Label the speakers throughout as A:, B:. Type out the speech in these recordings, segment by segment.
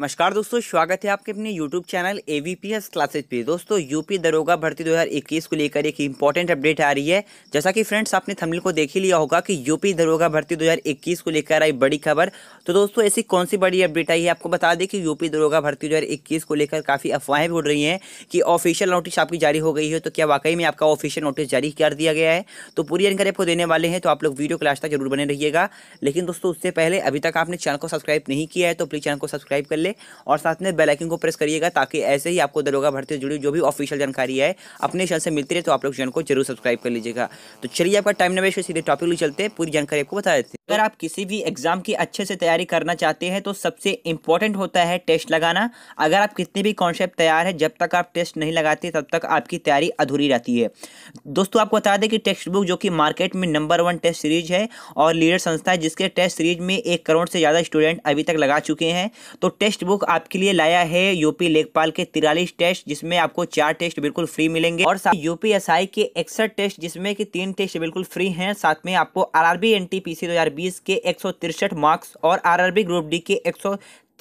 A: नमस्कार दोस्तों स्वागत है आपके अपने YouTube channel A V P S classes पे दोस्तों यूपी दरोगा भर्ती 2021 को लेकर एक इंपॉर्टेंट अपडेट आ रही है जैसा कि फ्रेंड्स आपने थंबनेल को देख ही लिया होगा कि यूपी दरोगा भर्ती 2021 को लेकर आई बड़ी खबर तो दोस्तों ऐसी कौन सी बड़ी अपडेट आई है आपको बता दें कि यूपी दरोगा भर्ती दो को लेकर काफ़ी अफवाहें भी उड़ रही हैं कि ऑफिशियल नोटिस आपकी जारी हो गई है तो क्या वाकई में आपका ऑफिशियल नोटिस जारी कर दिया गया है तो पूरी जानकारी आपको देने वाले हैं तो आप लोग वीडियो क्लास तक जरूर बने रहिएगा लेकिन दोस्तों उससे पहले अभी तक आपने चैनल को सब्सक्राइब नहीं किया है तो प्लीज़ चैनल को सब्सक्राइब कर पहले और साथ में बेलाइकिन को प्रेस करिएगा ताकि ऐसे ही आपको दरोगा भर्ती से जुड़ी जो भी ऑफिशियल जानकारी है अपने चैनल से मिलती रहे तो आप लोग चैनल को जरूर सब्सक्राइब कर लीजिएगा तो चलिए आपका टाइम नवेश सीधे टॉपिक चलते पूरी जानकारी आपको बता देते तो अगर आप किसी भी एग्ज़ाम की अच्छे से तैयारी करना चाहते हैं तो सबसे इम्पॉर्टेंट होता है टेस्ट लगाना अगर आप कितने भी कॉन्सेप्ट तैयार है जब तक आप टेस्ट नहीं लगाते तब तक आपकी तैयारी अधूरी रहती है दोस्तों आपको बता दें कि टेक्स्ट बुक जो कि मार्केट में नंबर वन टेस्ट सीरीज है और लीडर संस्था है जिसके टेस्ट सीरीज में एक करोड़ से ज़्यादा स्टूडेंट अभी तक लगा चुके हैं तो टेक्स्ट बुक आपके लिए लाया है यूपी लेखपाल के तिरालीस टेस्ट जिसमें आपको चार टेस्ट बिल्कुल फ्री मिलेंगे और साथ यूपीएसआई के इकसठ टेस्ट जिसमें कि तीन टेस्ट बिल्कुल फ्री हैं साथ में आपको R R B N T P C दो हज़ार 2020 के एक मार्क्स और आरआरबी ग्रुप डी के एक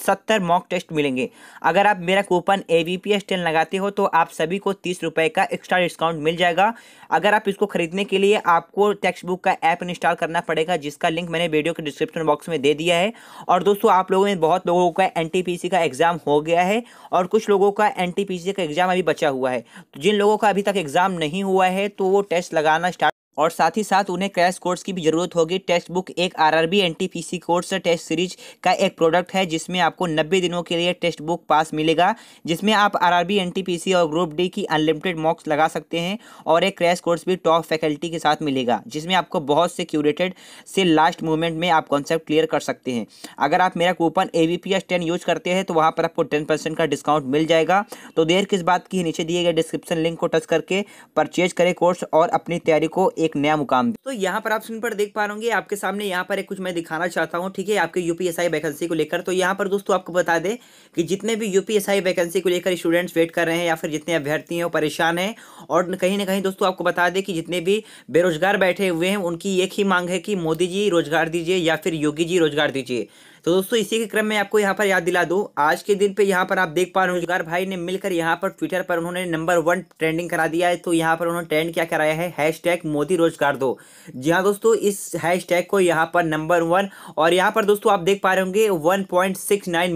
A: सत्तर मॉक टेस्ट मिलेंगे अगर आप मेरा coupon A V P S ten लगाते हो तो आप सभी को तीस रुपये का एक्स्ट्रा डिस्काउंट मिल जाएगा अगर आप इसको खरीदने के लिए आपको टेक्स्ट बुक का ऐप इंस्टॉल करना पड़ेगा जिसका लिंक मैंने वीडियो के डिस्क्रिप्शन बॉक्स में दे दिया है और दोस्तों आप लोगों में बहुत लोगों का एन टी पी सी का एग्ज़ाम हो गया है और कुछ लोगों का एन टी पी सी का एग्ज़ाम अभी बचा हुआ है तो जिन लोगों का अभी तक एग्ज़ाम नहीं हुआ है तो वो टेस्ट लगाना स्टार्ट और साथ ही साथ उन्हें क्रैश कोर्स की भी ज़रूरत होगी टेक्स्ट बुक एक RRB NTPC course test series का एक प्रोडक्ट है जिसमें आपको 90 दिनों के लिए टेक्स्ट बुक पास मिलेगा जिसमें आप आरआरबी एनटीपीसी और ग्रुप डी की अनलिमिटेड मॉक्स लगा सकते हैं और एक क्रैश कोर्स भी टॉप फैकल्टी के साथ मिलेगा जिसमें आपको बहुत से क्यूरेटेड से लास्ट मोमेंट में आप कॉन्सेप्ट क्लियर कर सकते हैं अगर आप मेरा कूपन ए वी यूज़ करते हैं तो वहाँ पर आपको टेन का डिस्काउंट मिल जाएगा तो देर किस बात की नीचे दिए गए डिस्क्रिप्शन लिंक को टच करके परचेज करें कोर्स और अपनी तैयारी को एक एक नया मुकाम तो यहाँ पर आप स्क्रीन पर देख पा रहे आपके सामने यहाँ पर कुछ मैं दिखाना चाहता हूँ ठीक है आपके यूपीएसआई वैकेंसी को लेकर तो यहाँ पर दोस्तों आपको बता दें कि जितने भी यूपीएसआई वैकेंसी को लेकर स्टूडेंट्स वेट कर रहे हैं या फिर जितने अभ्यर्थी हैं परेशान हैं और कहीं ना कहीं दोस्तों आपको बता दें कि जितने भी बेरोजगार बैठे हुए हैं उनकी एक ही मांग है कि मोदी जी रोजगार दीजिए या फिर योगी जी रोजगार दीजिए तो दोस्तों इसी के क्रम में आपको यहाँ पर याद दिला दूँ आज के दिन पे यहाँ पर आप देख पा रहे हो जुगार भाई ने मिलकर यहाँ पर ट्विटर पर उन्होंने नंबर वन ट्रेंडिंग करा दिया है तो यहाँ पर उन्होंने ट्रेंड क्या कराया है टैग मोदी रोजगार दो जी हाँ दोस्तों इस टैग को यहाँ पर नंबर वन और यहाँ पर दोस्तों आप देख पा रहे होंगे वन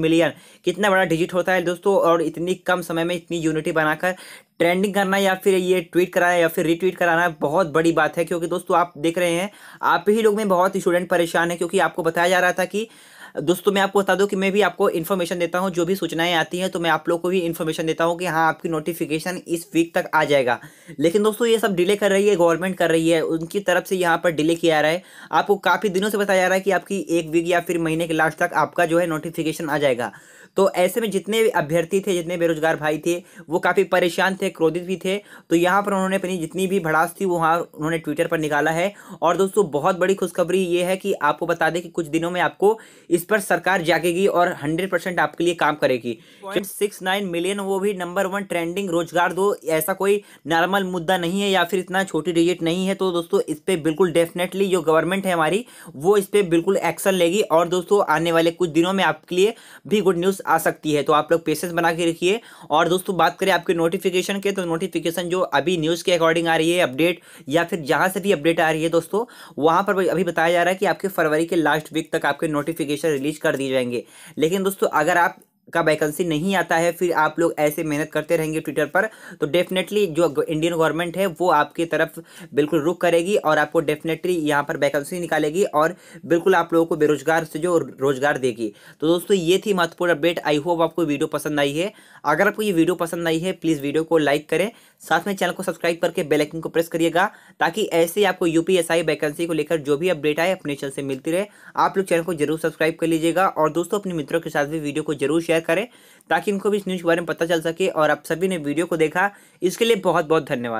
A: मिलियन कितना बड़ा डिजिट होता है दोस्तों और इतनी कम समय में इतनी यूनिटी बनाकर ट्रेंडिंग करना या फिर ये ट्वीट कराना या फिर रीट्वीट कराना बहुत बड़ी बात है क्योंकि दोस्तों आप देख रहे हैं आप ही लोग में बहुत स्टूडेंट परेशान है क्योंकि आपको बताया जा रहा था कि दोस्तों मैं आपको बता दूँ कि मैं भी आपको इन्फॉर्मेशन देता हूँ जो भी सूचनाएं आती हैं तो मैं आप लोग को भी इन्फॉर्मेशन देता हूँ कि हाँ आपकी नोटिफिकेशन इस वीक तक आ जाएगा लेकिन दोस्तों ये सब डिले कर रही है गवर्नमेंट कर रही है उनकी तरफ से यहाँ पर डिले किया जा रहा है आपको काफ़ी दिनों से बताया जा रहा है कि आपकी एक वीक या फिर महीने के लास्ट तक आपका जो है नोटिफिकेशन आ जाएगा तो ऐसे में जितने अभ्यर्थी थे जितने बेरोजगार भाई थे वो काफ़ी परेशान थे क्रोधित भी थे तो यहाँ पर उन्होंने अपनी जितनी भी भड़ास थी वो वहाँ उन्होंने ट्विटर पर निकाला है और दोस्तों बहुत बड़ी खुशखबरी ये है कि आपको बता दें कि कुछ दिनों में आपको इस पर सरकार जागेगी और हंड्रेड आपके लिए काम करेगी सिक्स नाइन मिलियन वो भी नंबर वन ट्रेंडिंग रोजगार दो ऐसा कोई नॉर्मल मुद्दा नहीं है या फिर इतना छोटी डिजिट नहीं है तो दोस्तों इस पर बिल्कुल डेफिनेटली जो गवर्नमेंट है हमारी वो इस पर बिल्कुल एक्शन लेगी और दोस्तों आने वाले कुछ दिनों में आपके लिए भी गुड न्यूज़ आ सकती है तो आप लोग पेशेंस बना के रखिए और दोस्तों बात करें आपके नोटिफिकेशन के तो नोटिफिकेशन जो अभी न्यूज़ के अकॉर्डिंग आ रही है अपडेट या फिर जहाँ से भी अपडेट आ रही है दोस्तों वहाँ पर अभी बताया जा रहा है कि आपके फरवरी के लास्ट वीक तक आपके नोटिफिकेशन रिलीज कर दिए जाएंगे लेकिन दोस्तों अगर आप का वैकेंसी नहीं आता है फिर आप लोग ऐसे मेहनत करते रहेंगे ट्विटर पर तो डेफिनेटली जो इंडियन गवर्नमेंट है वो आपकी तरफ बिल्कुल रुख करेगी और आपको डेफिनेटली यहाँ पर वैकेंसी निकालेगी और बिल्कुल आप लोगों को बेरोजगार से जो रोजगार देगी तो दोस्तों ये थी महत्वपूर्ण अपडेट आई होप आपको वीडियो पसंद आई है अगर आपको ये वीडियो पसंद आई है प्लीज़ वीडियो को लाइक करें साथ में चैनल को सब्सक्राइब करके बेलाइकन को प्रेस करिएगा ताकि ऐसे ही आपको यूपीएसआई वैकेंसी को लेकर जो भी अपडेट आए अपने चैनल से मिलती रहे आप लोग चैनल को जरूर सब्सक्राइब कर लीजिएगा और दोस्तों अपने मित्रों के साथ भी वीडियो को जरूर शेयर करें ताकि इनको भी इस न्यूज़ के बारे में पता चल सके और आप सभी ने वीडियो को देखा इसके लिए बहुत बहुत धन्यवाद